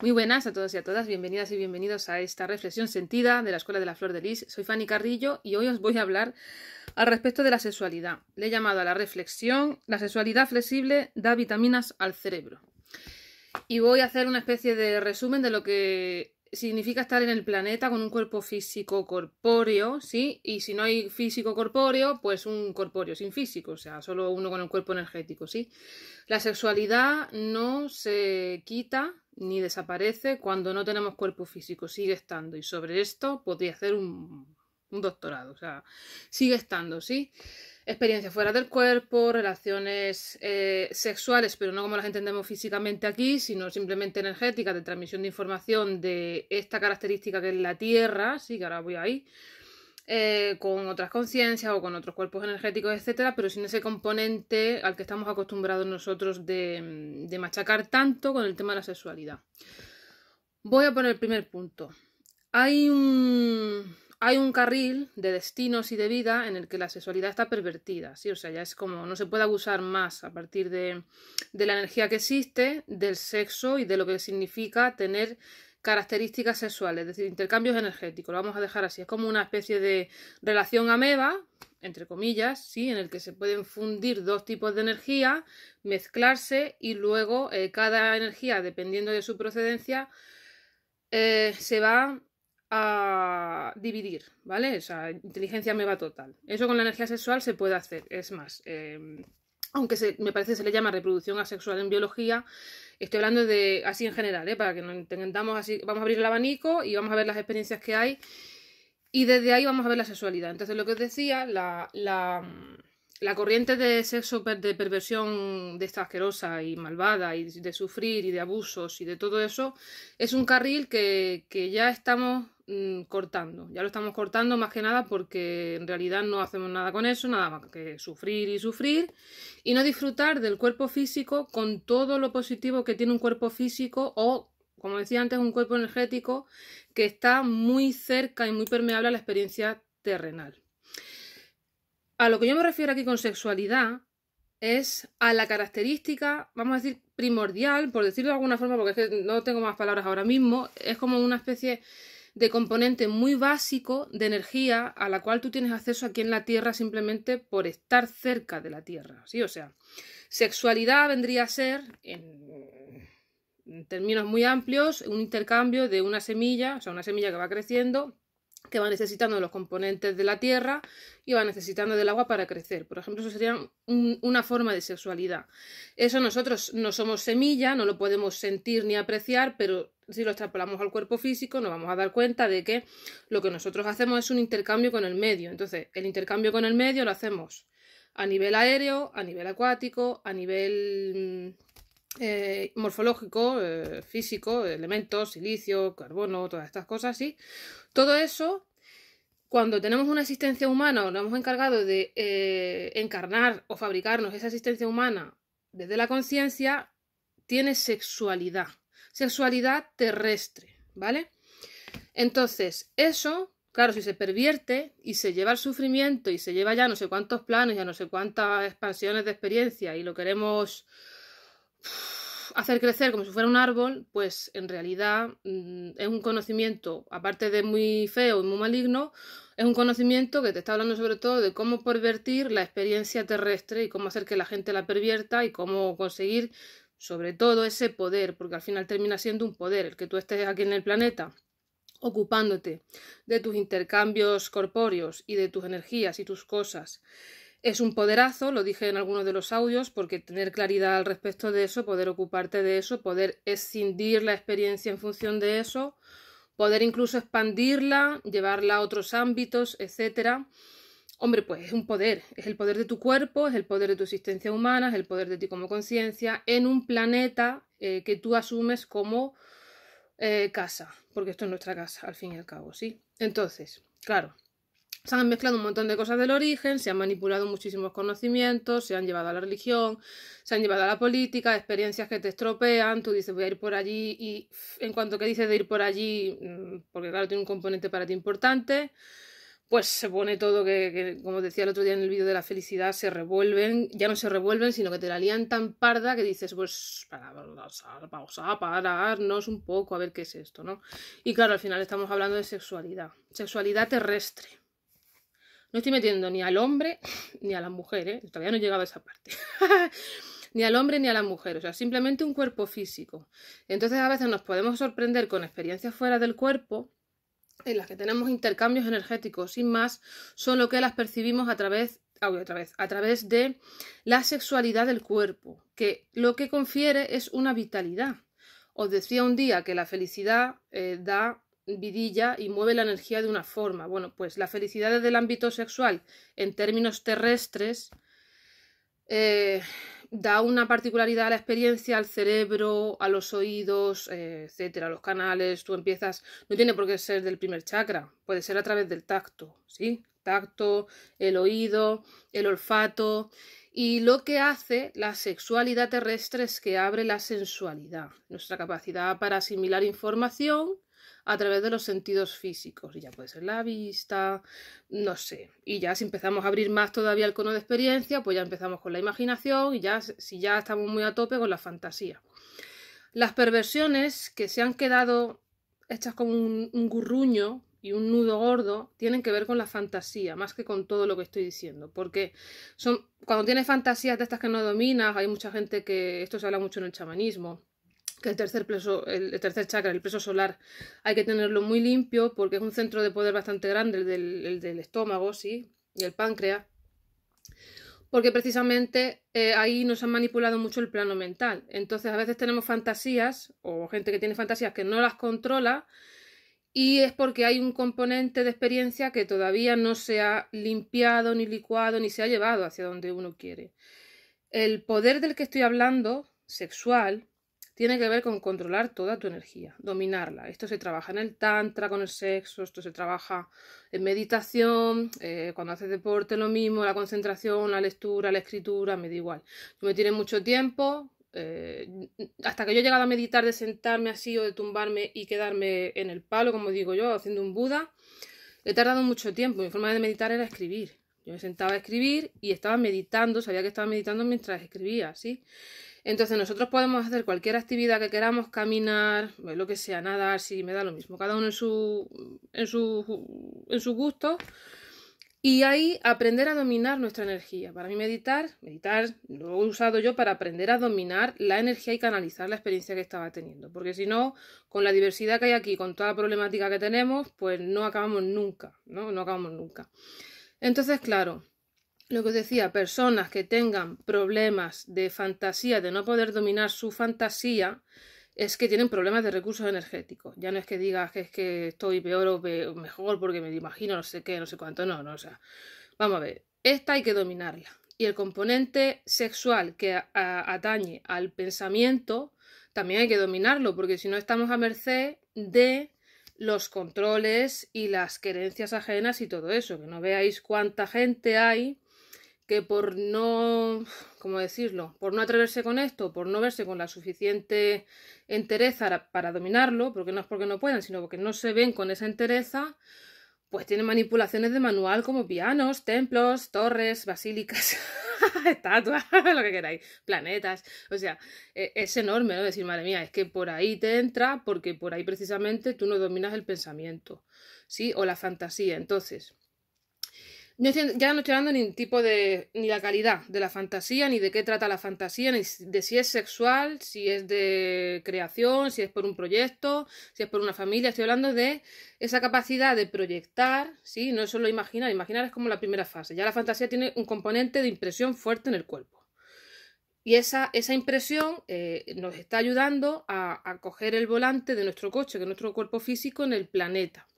Muy buenas a todos y a todas, bienvenidas y bienvenidos a esta reflexión sentida de la Escuela de la Flor de Lis. Soy Fanny Carrillo y hoy os voy a hablar al respecto de la sexualidad. Le he llamado a la reflexión, la sexualidad flexible da vitaminas al cerebro. Y voy a hacer una especie de resumen de lo que significa estar en el planeta con un cuerpo físico corpóreo, ¿sí? Y si no hay físico corpóreo, pues un corpóreo sin físico, o sea, solo uno con el cuerpo energético, ¿sí? La sexualidad no se quita ni desaparece cuando no tenemos cuerpo físico, sigue estando. Y sobre esto podría hacer un, doctorado, o sea, sigue estando, ¿sí? Experiencias fuera del cuerpo, relaciones eh, sexuales, pero no como las entendemos físicamente aquí, sino simplemente energéticas, de transmisión de información de esta característica que es la Tierra, sí, que ahora voy ahí eh, con otras conciencias o con otros cuerpos energéticos, etcétera, pero sin ese componente al que estamos acostumbrados nosotros de, machacar tanto con el tema de la sexualidad. Voy a poner el primer punto. Hay un, hay un carril de destinos y de vida en el que la sexualidad está pervertida, ¿sí? O sea, ya es como no se puede abusar más a partir de, de la energía que existe, del sexo y de lo que significa tener características sexuales, es decir, intercambios energéticos, lo vamos a dejar así, es como una especie de relación ameba, entre comillas, ¿sí? en el que se pueden fundir dos tipos de energía, mezclarse y luego eh, cada energía, dependiendo de su procedencia, eh, se va a dividir, ¿vale? O inteligencia ameba total. Eso con la energía sexual se puede hacer, es más, eh, aunque me parece que se le llama reproducción asexual en biología, Estoy hablando de así en general, ¿eh? para que nos entendamos así. Vamos a abrir el abanico y vamos a ver las experiencias que hay. Y desde ahí vamos a ver la sexualidad. Entonces, lo que os decía, la, la, corriente de sexo, de perversión, de esta asquerosa y malvada, y de sufrir y de abusos y de todo eso, es un carril que, que ya estamos Mm, cortando. Ya lo estamos cortando más que nada porque en realidad no hacemos nada con eso, nada más que sufrir y sufrir y no disfrutar del cuerpo físico con todo lo positivo que tiene un cuerpo físico o, como decía antes, un cuerpo energético que está muy cerca y muy permeable a la experiencia terrenal. A lo que yo me refiero aquí con sexualidad es a la característica, vamos a decir, primordial, por decirlo de alguna forma, porque es que no tengo más palabras ahora mismo, es como una especie de componente muy básico de energía a la cual tú tienes acceso aquí en la Tierra simplemente por estar cerca de la Tierra. ¿sí? O sea, sexualidad vendría a ser, en, términos muy amplios, un intercambio de una semilla, o sea, una semilla que va creciendo que va necesitando los componentes de la tierra y va necesitando del agua para crecer. Por ejemplo, eso sería una forma de sexualidad. Eso nosotros no somos semilla, no lo podemos sentir ni apreciar, pero si lo extrapolamos al cuerpo físico, nos vamos a dar cuenta de que lo que nosotros hacemos es un intercambio con el medio. Entonces, el intercambio con el medio lo hacemos a nivel aéreo, a nivel acuático, a nivel mm, eh, morfológico, eh, físico, elementos, silicio, carbono, todas estas cosas, sí. Todo eso, cuando tenemos una existencia humana o nos hemos encargado de eh, encarnar o fabricarnos esa existencia humana desde la conciencia, tiene sexualidad sexualidad terrestre, ¿vale? Entonces, eso, claro, si se pervierte y se lleva al sufrimiento y se lleva ya no sé cuántos planos, ya no sé cuántas expansiones de experiencia y lo queremos hacer crecer como si fuera un árbol, pues en realidad mm, es un conocimiento, aparte de muy feo y muy maligno, es un conocimiento que te está hablando sobre todo de cómo pervertir la experiencia terrestre y cómo hacer que la gente la pervierta y cómo conseguir sobre todo ese poder, porque al final termina siendo un poder el que tú estés aquí en el planeta ocupándote de tus intercambios corpóreos y de tus energías y tus cosas. Es un poderazo, lo dije en algunos de los audios, porque tener claridad al respecto de eso, poder ocuparte de eso, poder escindir la experiencia en función de eso, poder incluso expandirla, llevarla a otros ámbitos, etcétera Hombre, pues es un poder, es el poder de tu cuerpo, es el poder de tu existencia humana, es el poder de ti como conciencia, en un planeta eh, que tú asumes como eh, casa, porque esto es nuestra casa, al fin y al cabo, ¿sí? Entonces, claro, se han mezclado un montón de cosas del origen, se han manipulado muchísimos conocimientos, se han llevado a la religión, se han llevado a la política, experiencias que te estropean, tú dices voy a ir por allí y en cuanto que dices de ir por allí, mm, porque claro, tiene un componente para ti importante, pues se pone todo que, como decía el otro día en el vídeo de la felicidad, se revuelven, ya no se revuelven, sino que te la lían tan parda que dices, pues, para, vamos a pararnos un poco a ver qué es esto, ¿no? Y claro, al final estamos hablando de sexualidad, sexualidad terrestre. No estoy metiendo ni al hombre ni a las mujeres. ¿eh? Todavía no he llegado a esa parte. ni al hombre ni a la mujer, o sea, simplemente un cuerpo físico. Entonces a veces nos podemos sorprender con experiencias fuera del cuerpo en las que tenemos intercambios energéticos sin más son lo que las percibimos a través ah, otra vez, a través de la sexualidad del cuerpo, que lo que confiere es una vitalidad. Os decía un día que la felicidad eh, da vidilla y mueve la energía de una forma. Bueno, pues la felicidad desde el ámbito sexual, en términos terrestres, eh, da una particularidad a la experiencia, al cerebro, a los oídos, eh, etcétera, a los canales. Tú empiezas, no tiene por qué ser del primer chakra, puede ser a través del tacto, ¿sí? Tacto, el oído, el olfato. Y lo que hace la sexualidad terrestre es que abre la sensualidad, nuestra capacidad para asimilar información a través de los sentidos físicos. Y ya puede ser la vista, no sé. Y ya si empezamos a abrir más todavía el cono de experiencia, pues ya empezamos con la imaginación y ya si ya estamos muy a tope con la fantasía. Las perversiones que se han quedado hechas como un, gurruño y un nudo gordo tienen que ver con la fantasía, más que con todo lo que estoy diciendo, porque son cuando tienes fantasías de estas que no dominas, hay mucha gente que esto se habla mucho en el chamanismo, que el tercer, el tercer chakra, el peso solar, hay que tenerlo muy limpio porque es un centro de poder bastante grande, el del, estómago, sí, y el páncreas, porque precisamente eh, ahí nos han manipulado mucho el plano mental. Entonces a veces tenemos fantasías o gente que tiene fantasías que no las controla y es porque hay un componente de experiencia que todavía no se ha limpiado, ni licuado, ni se ha llevado hacia donde uno quiere. El poder del que estoy hablando, sexual, tiene que ver con controlar toda tu energía, dominarla. Esto se trabaja en el tantra, con el sexo, esto se trabaja en meditación, eh, cuando haces deporte lo mismo, la concentración, la lectura, la escritura, me da igual. Yo me tiré mucho tiempo, eh, hasta que yo he llegado a meditar de sentarme así o de tumbarme y quedarme en el palo, como digo yo, haciendo un Buda, he tardado mucho tiempo. Mi forma de meditar era escribir. Yo me sentaba a escribir y estaba meditando, sabía que estaba meditando mientras escribía, ¿sí? Entonces nosotros podemos hacer cualquier actividad que queramos, caminar, pues, lo que sea, nadar, si me da lo mismo, cada uno en su, en su, en su gusto. Y ahí aprender a dominar nuestra energía. Para mí meditar, meditar lo he usado yo para aprender a dominar la energía y canalizar la experiencia que estaba teniendo. Porque si no, con la diversidad que hay aquí, con toda la problemática que tenemos, pues no acabamos nunca, ¿no? No acabamos nunca. Entonces, claro, lo que os decía, personas que tengan problemas de fantasía, de no poder dominar su fantasía, es que tienen problemas de recursos energéticos. Ya no es que digas que es que estoy peor o, mejor porque me imagino no sé qué, no sé cuánto, no, no, o sea, vamos a ver, esta hay que dominarla. Y el componente sexual que atañe al pensamiento también hay que dominarlo, porque si no estamos a merced de los controles y las querencias ajenas y todo eso. Que no veáis cuánta gente hay que por no, ¿cómo decirlo? Por no atreverse con esto, por no verse con la suficiente entereza para dominarlo, porque no es porque no puedan, sino porque no se ven con esa entereza, pues tienen manipulaciones de manual como pianos, templos, torres, basílicas, estatuas, lo que queráis, planetas. O sea, e, es enorme, ¿no? Decir, madre mía, es que por ahí te entra porque por ahí precisamente tú no dominas el pensamiento, ¿sí? O la fantasía. Entonces, no ya no estoy hablando ni tipo de. ni la calidad de la fantasía, ni de qué trata la fantasía, ni de si es sexual, si es de creación, si es por un proyecto, si es por una familia. Estoy hablando de esa capacidad de proyectar, ¿sí? No solo imaginar, imaginar es como la primera fase. Ya la fantasía tiene un componente de impresión fuerte en el cuerpo. Y esa, esa impresión eh, nos está ayudando a, coger el volante de nuestro coche, que nuestro cuerpo físico, en el planeta.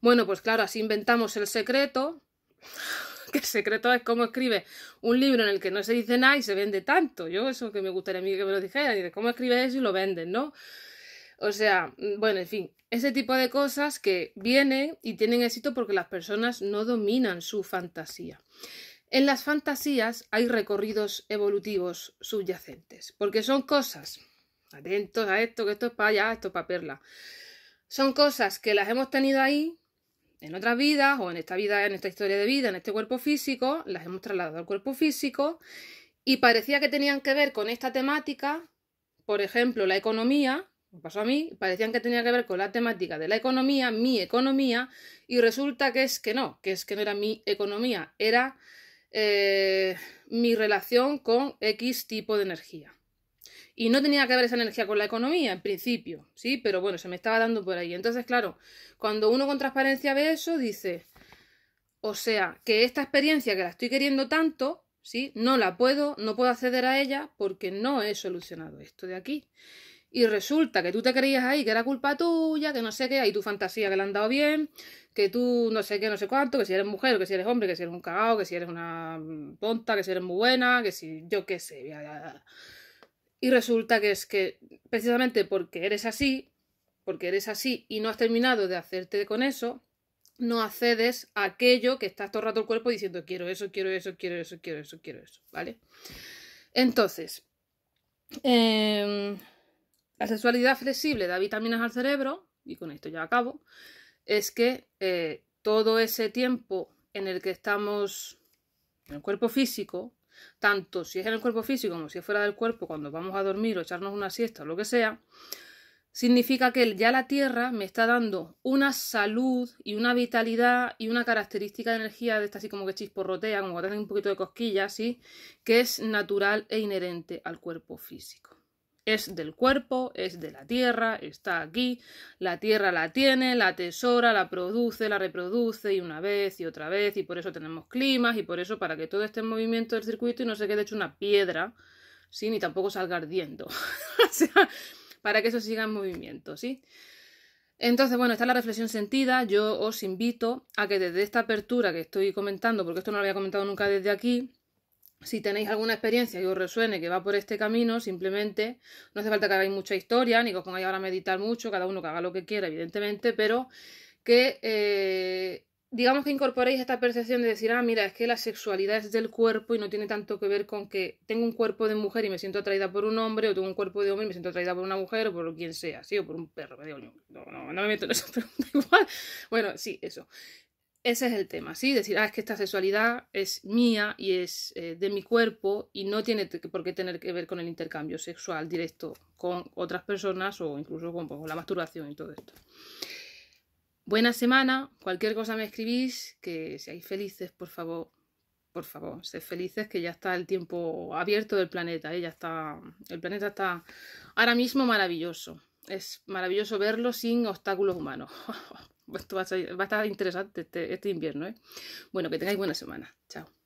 Bueno, pues claro, así inventamos el secreto, que el secreto es cómo escribe un libro en el que no se dice nada y se vende tanto. Yo eso que me gustaría a mí que me lo dijera y de cómo escribe eso y lo venden, ¿no? O sea, mm, bueno, en fin, ese tipo de cosas que vienen y tienen éxito porque las personas no dominan su fantasía. En las fantasías hay recorridos evolutivos subyacentes, porque son cosas, atentos a esto, que esto es para allá, esto es para perla, son cosas que las hemos tenido ahí en otras vidas o en esta vida, en esta historia de vida, en este cuerpo físico, las hemos trasladado al cuerpo físico y parecía que tenían que ver con esta temática, por ejemplo, la economía, me pasó a mí, parecían que tenía que ver con la temática de la economía, mi economía, y resulta que es que no, que es que no era mi economía, era eh, mi relación con X tipo de energía. Y no tenía que ver esa energía con la economía, en principio, ¿sí? Pero bueno, se me estaba dando por ahí. Entonces, claro, cuando uno con transparencia ve eso, dice, o sea, que esta experiencia que la estoy queriendo tanto, ¿sí? No la puedo, no puedo acceder a ella porque no he solucionado esto de aquí. Y resulta que tú te creías ahí que era culpa tuya, que no sé qué, ahí tu fantasía que le han dado bien, que tú no sé qué, no sé cuánto, que si eres mujer, que si eres hombre, que si eres un cagao, que si eres una ponta, que si eres muy buena, que si yo qué sé. Y resulta que es que precisamente porque eres así, porque eres así y no has terminado de hacerte con eso, no accedes a aquello que está todo el rato el cuerpo diciendo quiero eso, quiero eso, quiero eso, quiero eso, quiero eso, ¿vale? Entonces, em, la sexualidad flexible da vitaminas al cerebro, y con esto ya acabo, es que eh, todo ese tiempo en el que estamos en el cuerpo físico, tanto si es en el cuerpo físico como si es fuera del cuerpo, cuando vamos a dormir o echarnos una siesta o lo que sea, significa que ya la Tierra me está dando una salud y una vitalidad y una característica de energía de esta así como que chisporrotea, como que un poquito de cosquillas, que es natural e inherente al cuerpo físico es del cuerpo, es de la tierra, está aquí, la tierra la tiene, la tesora, la produce, la reproduce y una vez y otra vez y por eso tenemos climas y por eso para que todo esté en movimiento del circuito y no se quede hecho una piedra, ¿sí? Ni tampoco salga ardiendo, o sea, para que eso siga en movimiento, ¿sí? Entonces, bueno, está la reflexión sentida. Yo os invito a que desde esta apertura que estoy comentando, porque esto no lo había comentado nunca desde aquí, si tenéis alguna experiencia y os resuene, que va por este camino, simplemente no hace falta que hagáis mucha historia, ni que os pongáis ahora a meditar mucho, cada uno que haga lo que quiera, evidentemente, pero que eh, digamos que incorporéis esta percepción de decir, ah, mira, es que la sexualidad es del cuerpo y no tiene tanto que ver con que tengo un cuerpo de mujer y me siento atraída por un hombre, o tengo un cuerpo de hombre y me siento atraída por una mujer, o por quien sea, sí, o por un perro, me no, no, no me meto en esa pregunta igual, bueno, sí, eso. Ese es el tema, ¿sí? Decir, ah, es que esta sexualidad es mía y es eh, de mi cuerpo y no tiene por qué tener que ver con el intercambio sexual directo con otras personas o incluso con, pues, la masturbación y todo esto. Buena semana, cualquier cosa me escribís, que seáis felices, por favor, por favor, sed felices que ya está el tiempo abierto del planeta, ¿eh? ya está, el planeta está ahora mismo maravilloso, es maravilloso verlo sin obstáculos humanos. Esto va a, estar interesante este, este invierno. ¿eh? Bueno, que tengáis buena semana. Chao.